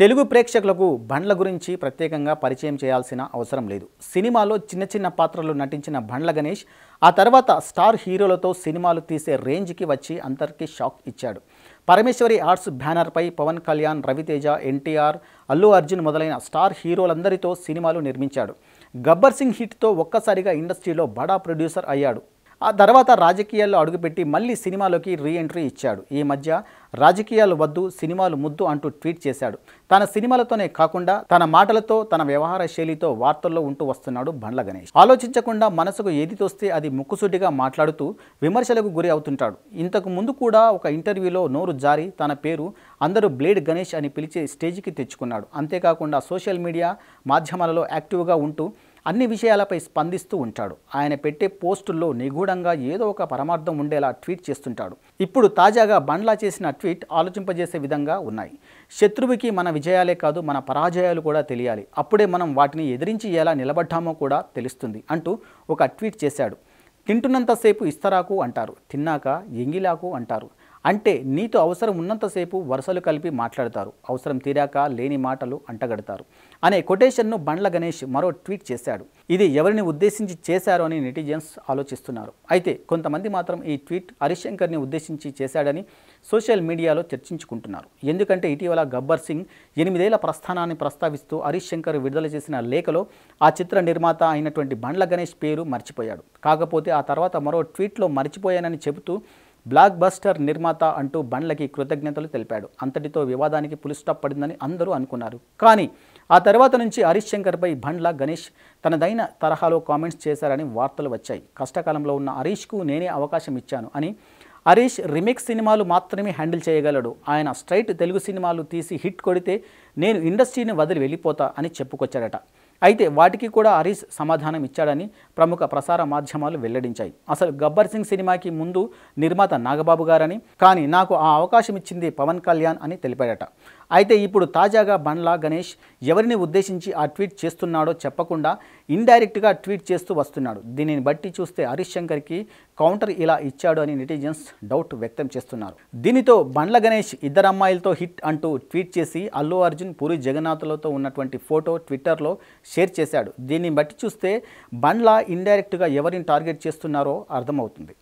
తెలుగు ప్రేక్షకులకు బండ్ల గురించి ప్రత్యేకంగా పరిచయం చేయాల్సిన అవసరం లేదు సినిమాలో చిన్న చిన్న పాత్రలు నటించిన బండ్ల గణేష్ ఆ తర్వాత స్టార్ హీరోలతో సినిమాలు తీసే రేంజ్కి వచ్చి అందరికీ షాక్ ఇచ్చాడు పరమేశ్వరి ఆర్ట్స్ బ్యానర్పై పవన్ కళ్యాణ్ రవితేజ ఎన్టీఆర్ అల్లు అర్జున్ మొదలైన స్టార్ హీరోలందరితో సినిమాలు నిర్మించాడు గబ్బర్ సింగ్ హిట్తో ఒక్కసారిగా ఇండస్ట్రీలో బడా ప్రొడ్యూసర్ అయ్యాడు ఆ తర్వాత రాజకీయాల్లో అడుగుపెట్టి మళ్ళీ సినిమాలోకి రీ ఎంట్రీ ఇచ్చాడు ఈ మధ్య రాజకీయాలు వద్దు సినిమాలు ముద్దు అంటూ ట్వీట్ చేశాడు తన సినిమాలతోనే కాకుండా తన మాటలతో తన వ్యవహార శైలితో వార్తల్లో ఉంటూ వస్తున్నాడు బండ్ల గణేష్ ఆలోచించకుండా మనసుకు ఏది తోస్తే అది ముక్కుసూటిగా మాట్లాడుతూ విమర్శలకు గురి అవుతుంటాడు ఇంతకు ముందు కూడా ఒక ఇంటర్వ్యూలో నోరు జారి తన పేరు అందరూ బ్లేడ్ గణేష్ అని పిలిచే స్టేజ్కి తెచ్చుకున్నాడు అంతేకాకుండా సోషల్ మీడియా మాధ్యమాలలో యాక్టివ్గా ఉంటూ అన్ని విషయాలపై స్పందిస్తూ ఉంటాడు ఆయన పెట్టే పోస్టుల్లో నిగూఢంగా ఏదో ఒక పరమార్థం ఉండేలా ట్వీట్ చేస్తుంటాడు ఇప్పుడు తాజాగా బండ్లా చేసిన ట్వీట్ ఆలోచింపజేసే విధంగా ఉన్నాయి శత్రువుకి మన విజయాలే కాదు మన పరాజయాలు కూడా తెలియాలి అప్పుడే మనం వాటిని ఎదిరించి ఎలా నిలబడ్డామో కూడా తెలుస్తుంది అంటూ ఒక ట్వీట్ చేశాడు తింటున్నంతసేపు ఇస్తరాకు అంటారు తిన్నాక ఎంగిలాకు అంటారు అంటే నీతో అవసరం ఉన్నంతసేపు వరుసలు కలిపి మాట్లాడతారు అవసరం తీరాక లేని మాటలు అంటగడతారు అనే కొటేషన్ను బండ్ల గణేష్ మరో ట్వీట్ చేశాడు ఇది ఎవరిని ఉద్దేశించి చేశారు అని నెటిజన్స్ ఆలోచిస్తున్నారు అయితే కొంతమంది మాత్రం ఈ ట్వీట్ హరిశంకర్ని ఉద్దేశించి చేశాడని సోషల్ మీడియాలో చర్చించుకుంటున్నారు ఎందుకంటే ఇటీవల గబ్బర్ సింగ్ ఎనిమిదేళ్ల ప్రస్థానాన్ని ప్రస్తావిస్తూ హరిశ్ శంకర్ విడుదల చేసిన లేఖలో ఆ చిత్ర నిర్మాత అయినటువంటి బండ్ల గణేష్ పేరు మర్చిపోయాడు కాకపోతే ఆ తర్వాత మరో ట్వీట్లో మర్చిపోయానని చెబుతూ బ్లాక్ బస్టర్ నిర్మాత అంటూ బండ్లకి కృతజ్ఞతలు తెలిపాడు అంతటితో వివాదానికి పులిస్టాప్ పడిందని అందరూ అనుకున్నారు కానీ ఆ తర్వాత నుంచి హరీష్ శంకర్పై బండ్ల గణేష్ తనదైన తరహాలో కామెంట్స్ చేశారని వార్తలు వచ్చాయి కష్టకాలంలో ఉన్న హరీష్కు నేనే అవకాశం ఇచ్చాను అని హరీష్ రిమిక్స్ సినిమాలు మాత్రమే హ్యాండిల్ చేయగలడు ఆయన స్ట్రైట్ తెలుగు సినిమాలు తీసి హిట్ కొడితే నేను ఇండస్ట్రీని వదిలి వెళ్ళిపోతా అని చెప్పుకొచ్చాడట అయితే వాటికి కూడా హరీష్ సమాధానం ఇచ్చాడని ప్రముఖ ప్రసార మాధ్యమాలు వెల్లడించాయి అసలు గబ్బర్ సింగ్ సినిమాకి ముందు నిర్మాత నాగబాబు గారని కానీ నాకు ఆ అవకాశం ఇచ్చింది పవన్ కళ్యాణ్ అని తెలిపాడట అయితే ఇప్పుడు తాజాగా బండ్లా గణేష్ ఎవరిని ఉద్దేశించి ఆ ట్వీట్ చేస్తున్నాడో చెప్పకుండా ఇండైరెక్ట్గా ట్వీట్ చేస్తూ వస్తున్నాడు దీనిని బట్టి చూస్తే హరీష్ శంకర్కి కౌంటర్ ఇలా ఇచ్చాడు అని నెటిజన్స్ డౌట్ వ్యక్తం చేస్తున్నారు దీనితో బండ్ల గణేష్ ఇద్దరు అమ్మాయిలతో హిట్ అంటూ ట్వీట్ చేసి అల్లు అర్జున్ పూరి జగన్నాథులతో ఉన్నటువంటి ఫోటో ట్విట్టర్లో షేర్ చేశాడు దీన్ని బట్టి చూస్తే బండ్లా ఇండైరెక్ట్గా ఎవరిని టార్గెట్ చేస్తున్నారో అర్థమవుతుంది